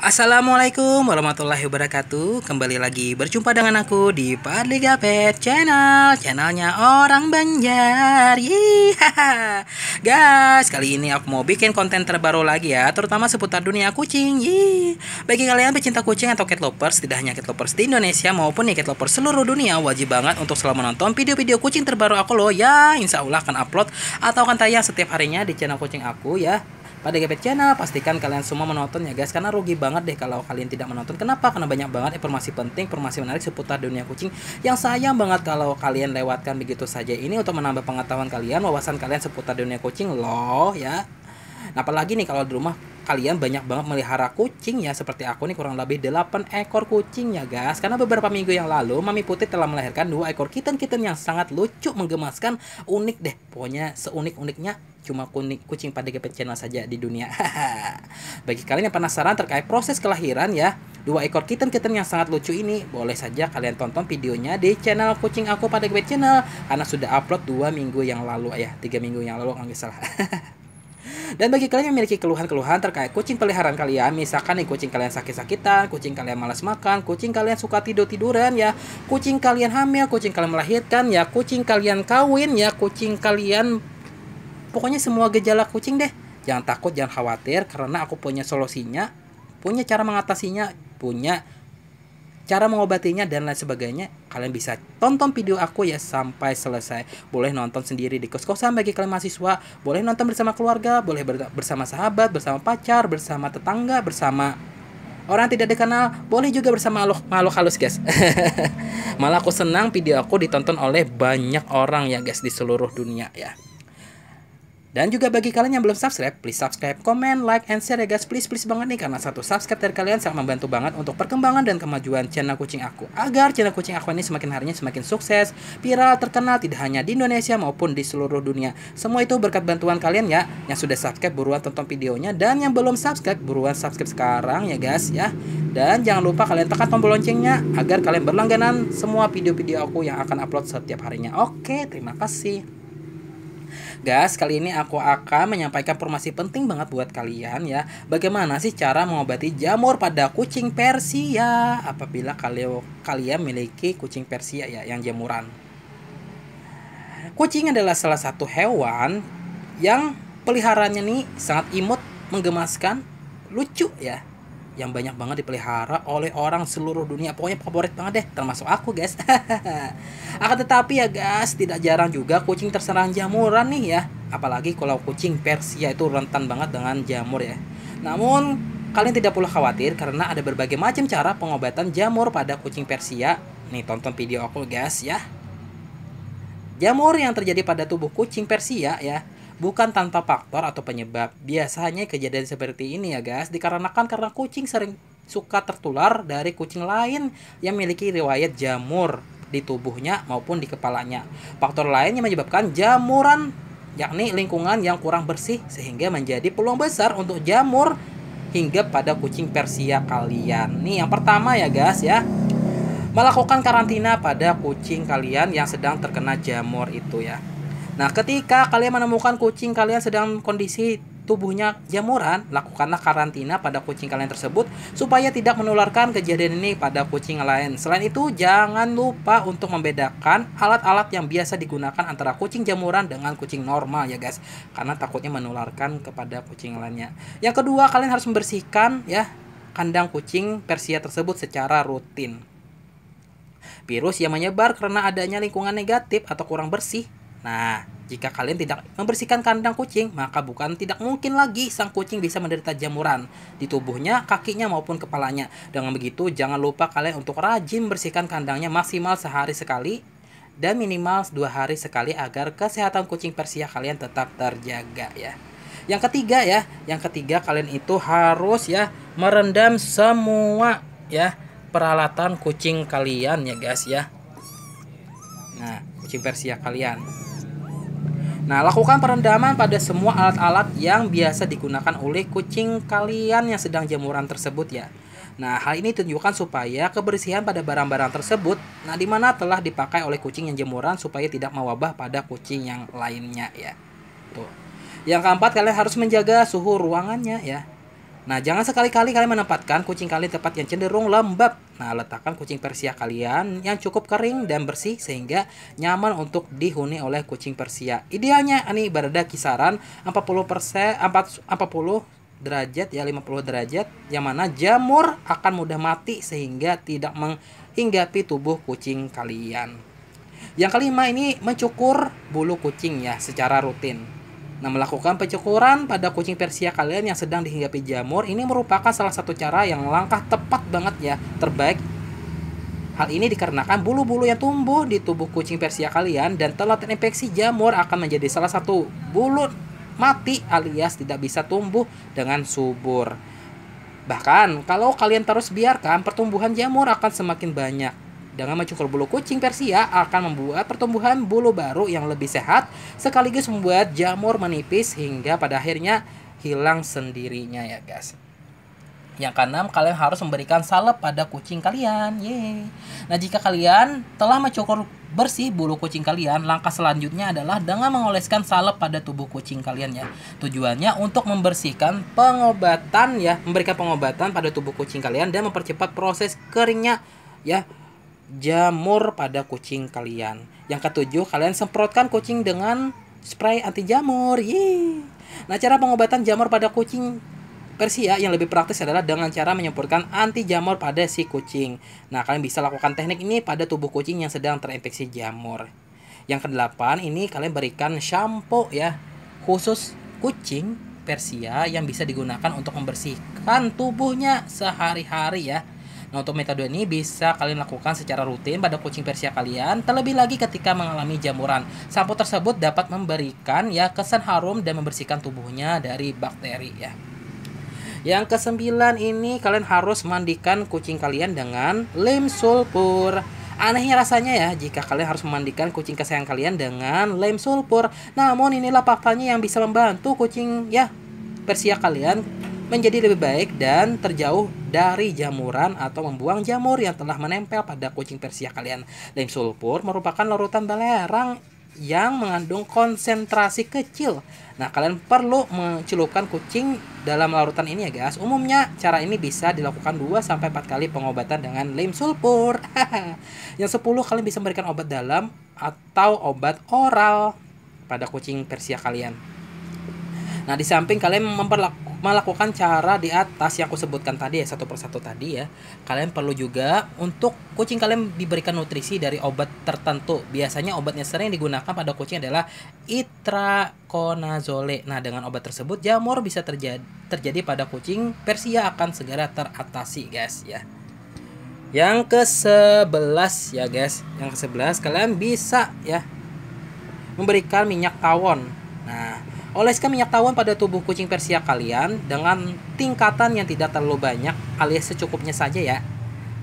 Assalamualaikum warahmatullahi wabarakatuh Kembali lagi berjumpa dengan aku di Padli Gapet Channel Channelnya orang Banjar Yihaha. Guys, kali ini aku mau bikin konten terbaru lagi ya Terutama seputar dunia kucing Yee. Bagi kalian pecinta kucing atau cat lovers Tidak hanya cat lovers di Indonesia maupun ya cat lovers seluruh dunia Wajib banget untuk selalu menonton video-video kucing terbaru aku loh Ya, insya Allah akan upload atau akan tayang setiap harinya di channel kucing aku ya pada GP Channel. Pastikan kalian semua menonton ya guys, karena rugi banget deh kalau kalian tidak menonton. Kenapa? Karena banyak banget informasi penting, informasi menarik seputar dunia kucing yang sayang banget kalau kalian lewatkan begitu saja. Ini untuk menambah pengetahuan kalian, wawasan kalian seputar dunia kucing loh ya. Nah, apalagi nih kalau di rumah kalian banyak banget melihara kucing ya seperti aku nih kurang lebih 8 ekor kucing ya guys karena beberapa minggu yang lalu Mami Putih telah melahirkan dua ekor kitten-kitten yang sangat lucu menggemaskan unik deh pokoknya seunik-uniknya cuma kuning, kucing pada GP Channel saja di dunia. Bagi kalian yang penasaran terkait proses kelahiran ya, dua ekor kitten-kitten yang sangat lucu ini, boleh saja kalian tonton videonya di channel kucing aku pada GP Channel karena sudah upload dua minggu yang lalu eh, ya, tiga minggu yang lalu nggak salah. Dan bagi kalian yang memiliki keluhan-keluhan terkait kucing peliharaan kalian, misalkan nih kucing kalian sakit-sakitan, kucing kalian malas makan, kucing kalian suka tidur-tiduran ya, kucing kalian hamil, kucing kalian melahirkan ya, kucing kalian kawin ya, kucing kalian Pokoknya semua gejala kucing deh. Jangan takut, jangan khawatir karena aku punya solusinya, punya cara mengatasinya, punya cara mengobatinya dan lain sebagainya. Kalian bisa tonton video aku ya sampai selesai. Boleh nonton sendiri di kos-kosan bagi kalian mahasiswa, boleh nonton bersama keluarga, boleh bersama sahabat, bersama pacar, bersama tetangga, bersama orang tidak dikenal boleh juga bersama makhluk, makhluk halus guys malah aku senang video aku ditonton oleh banyak orang ya guys di seluruh dunia ya dan juga bagi kalian yang belum subscribe, please subscribe, comment, like, and share ya guys. Please, please banget nih karena satu subscribe dari kalian sangat membantu banget untuk perkembangan dan kemajuan channel kucing aku. Agar channel kucing aku ini semakin harinya semakin sukses, viral, terkenal tidak hanya di Indonesia maupun di seluruh dunia. Semua itu berkat bantuan kalian ya. Yang sudah subscribe buruan tonton videonya dan yang belum subscribe buruan subscribe sekarang ya guys ya. Dan jangan lupa kalian tekan tombol loncengnya agar kalian berlangganan semua video-video aku yang akan upload setiap harinya. Oke, terima kasih. Gas, kali ini aku akan menyampaikan informasi penting banget buat kalian ya. Bagaimana sih cara mengobati jamur pada kucing Persia apabila kalian kalian memiliki kucing Persia ya yang jamuran. Kucing adalah salah satu hewan yang peliharannya nih sangat imut, menggemaskan, lucu ya yang banyak banget dipelihara oleh orang seluruh dunia. Pokoknya favorit banget deh, termasuk aku guys. Akan tetapi ya guys, tidak jarang juga kucing terserang jamuran nih ya. Apalagi kalau kucing Persia itu rentan banget dengan jamur ya. Namun, kalian tidak perlu khawatir karena ada berbagai macam cara pengobatan jamur pada kucing Persia. Nih, tonton video aku guys ya. Jamur yang terjadi pada tubuh kucing Persia ya bukan tanpa faktor atau penyebab. Biasanya kejadian seperti ini ya guys dikarenakan karena kucing sering suka tertular dari kucing lain yang memiliki riwayat jamur di tubuhnya maupun di kepalanya. Faktor lain yang menyebabkan jamuran yakni lingkungan yang kurang bersih sehingga menjadi peluang besar untuk jamur hingga pada kucing Persia kalian. Nih yang pertama ya guys ya melakukan karantina pada kucing kalian yang sedang terkena jamur itu ya. Nah, ketika kalian menemukan kucing kalian sedang kondisi tubuhnya jamuran, lakukanlah karantina pada kucing kalian tersebut supaya tidak menularkan kejadian ini pada kucing lain. Selain itu, jangan lupa untuk membedakan alat-alat yang biasa digunakan antara kucing jamuran dengan kucing normal ya guys, karena takutnya menularkan kepada kucing lainnya. Yang kedua, kalian harus membersihkan ya kandang kucing Persia tersebut secara rutin. Virus yang menyebar karena adanya lingkungan negatif atau kurang bersih Nah, jika kalian tidak membersihkan kandang kucing, maka bukan tidak mungkin lagi sang kucing bisa menderita jamuran di tubuhnya, kakinya maupun kepalanya. Dengan begitu, jangan lupa kalian untuk rajin bersihkan kandangnya maksimal sehari sekali dan minimal dua hari sekali agar kesehatan kucing Persia kalian tetap terjaga ya. Yang ketiga ya, yang ketiga kalian itu harus ya merendam semua ya peralatan kucing kalian ya guys ya. Nah, kucing Persia kalian. Nah, lakukan perendaman pada semua alat-alat yang biasa digunakan oleh kucing kalian yang sedang jemuran tersebut ya. Nah, hal ini tunjukkan supaya kebersihan pada barang-barang tersebut, nah di mana telah dipakai oleh kucing yang jemuran supaya tidak mewabah pada kucing yang lainnya ya. Tuh. Yang keempat, kalian harus menjaga suhu ruangannya ya. Nah, jangan sekali-kali kalian menempatkan kucing kalian tepat yang cenderung lembab. Nah, letakkan kucing Persia kalian yang cukup kering dan bersih sehingga nyaman untuk dihuni oleh kucing Persia. Idealnya ini berada kisaran 40 persen, 40 derajat ya 50 derajat yang mana jamur akan mudah mati sehingga tidak menghinggapi tubuh kucing kalian. Yang kelima ini mencukur bulu kucing ya secara rutin. Nah, melakukan pencukuran pada kucing Persia kalian yang sedang dihinggapi jamur ini merupakan salah satu cara yang langkah tepat banget ya, terbaik. Hal ini dikarenakan bulu-bulu yang tumbuh di tubuh kucing Persia kalian dan telah terinfeksi jamur akan menjadi salah satu bulu mati alias tidak bisa tumbuh dengan subur. Bahkan, kalau kalian terus biarkan, pertumbuhan jamur akan semakin banyak. Dengan mencukur bulu kucing Persia akan membuat pertumbuhan bulu baru yang lebih sehat sekaligus membuat jamur menipis hingga pada akhirnya hilang sendirinya ya guys. Yang keenam, kalian harus memberikan salep pada kucing kalian. Yeay. Nah, jika kalian telah mencukur bersih bulu kucing kalian, langkah selanjutnya adalah dengan mengoleskan salep pada tubuh kucing kalian ya. Tujuannya untuk membersihkan pengobatan ya, memberikan pengobatan pada tubuh kucing kalian dan mempercepat proses keringnya ya jamur pada kucing kalian. Yang ketujuh, kalian semprotkan kucing dengan spray anti jamur. Yeay. Nah, cara pengobatan jamur pada kucing Persia yang lebih praktis adalah dengan cara menyemprotkan anti jamur pada si kucing. Nah, kalian bisa lakukan teknik ini pada tubuh kucing yang sedang terinfeksi jamur. Yang kedelapan, ini kalian berikan shampoo ya, khusus kucing Persia yang bisa digunakan untuk membersihkan tubuhnya sehari-hari ya. Nah, untuk metode ini bisa kalian lakukan secara rutin pada kucing Persia kalian, terlebih lagi ketika mengalami jamuran. Sampo tersebut dapat memberikan ya kesan harum dan membersihkan tubuhnya dari bakteri ya. Yang kesembilan ini kalian harus mandikan kucing kalian dengan lem sulfur. Anehnya rasanya ya jika kalian harus memandikan kucing kesayangan kalian dengan lem sulfur. Namun inilah faktanya yang bisa membantu kucing ya Persia kalian menjadi lebih baik dan terjauh dari jamuran atau membuang jamur yang telah menempel pada kucing Persia kalian. Lem sulfur merupakan larutan belerang yang mengandung konsentrasi kecil. Nah, kalian perlu mencelupkan kucing dalam larutan ini ya, guys. Umumnya cara ini bisa dilakukan 2 sampai 4 kali pengobatan dengan lem sulfur. yang 10 kalian bisa memberikan obat dalam atau obat oral pada kucing Persia kalian. Nah, di samping kalian memperlakukan melakukan cara di atas yang aku sebutkan tadi ya satu persatu tadi ya kalian perlu juga untuk kucing kalian diberikan nutrisi dari obat tertentu biasanya obatnya sering digunakan pada kucing adalah itraconazole nah dengan obat tersebut jamur bisa terjadi terjadi pada kucing Persia akan segera teratasi guys ya yang ke sebelas ya guys yang ke sebelas kalian bisa ya memberikan minyak tawon Nah, oleskan minyak tawon pada tubuh kucing Persia kalian dengan tingkatan yang tidak terlalu banyak alias secukupnya saja ya.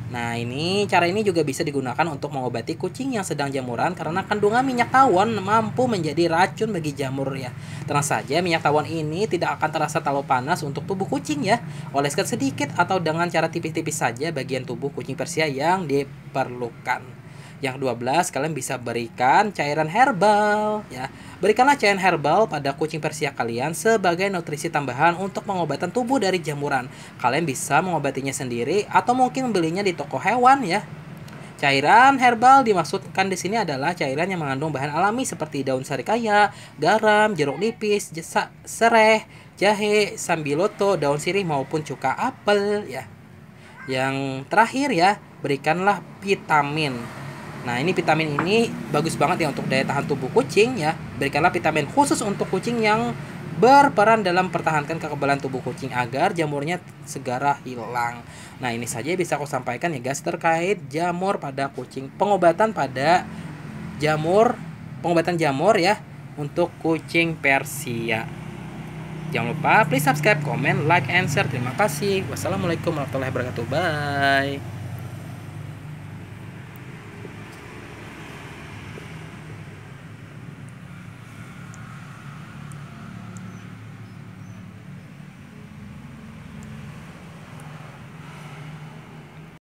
Nah, ini cara ini juga bisa digunakan untuk mengobati kucing yang sedang jamuran karena kandungan minyak tawon mampu menjadi racun bagi jamur ya. Tenang saja, minyak tawon ini tidak akan terasa terlalu panas untuk tubuh kucing ya. Oleskan sedikit atau dengan cara tipis-tipis saja bagian tubuh kucing Persia yang diperlukan. Yang 12 kalian bisa berikan cairan herbal ya. Berikanlah cairan herbal pada kucing Persia kalian sebagai nutrisi tambahan untuk pengobatan tubuh dari jamuran. Kalian bisa mengobatinya sendiri atau mungkin membelinya di toko hewan ya. Cairan herbal dimaksudkan di sini adalah cairan yang mengandung bahan alami seperti daun serikaya, garam, jeruk nipis, jesa, sereh, jahe, sambiloto, daun sirih maupun cuka apel ya. Yang terakhir ya, berikanlah vitamin. Nah, ini vitamin ini bagus banget ya untuk daya tahan tubuh kucing ya. Berikanlah vitamin khusus untuk kucing yang berperan dalam pertahankan kekebalan tubuh kucing agar jamurnya segera hilang. Nah, ini saja bisa aku sampaikan ya guys terkait jamur pada kucing. Pengobatan pada jamur, pengobatan jamur ya untuk kucing Persia. Jangan lupa please subscribe, comment, like, and share. Terima kasih. Wassalamualaikum warahmatullahi wabarakatuh. Bye.